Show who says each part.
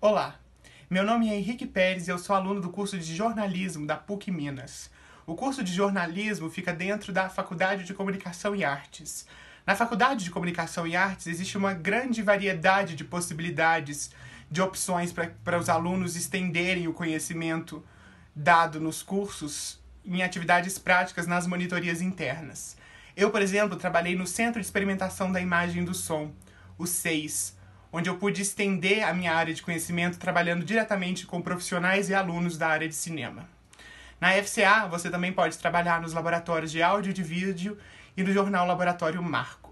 Speaker 1: Olá, meu nome é Henrique Pérez e eu sou aluno do curso de jornalismo da PUC Minas. O curso de jornalismo fica dentro da Faculdade de Comunicação e Artes. Na Faculdade de Comunicação e Artes existe uma grande variedade de possibilidades, de opções para os alunos estenderem o conhecimento dado nos cursos em atividades práticas nas monitorias internas. Eu, por exemplo, trabalhei no Centro de Experimentação da Imagem e do Som, o 6, onde eu pude estender a minha área de conhecimento trabalhando diretamente com profissionais e alunos da área de cinema. Na FCA, você também pode trabalhar nos laboratórios de áudio e de vídeo e no jornal Laboratório Marco.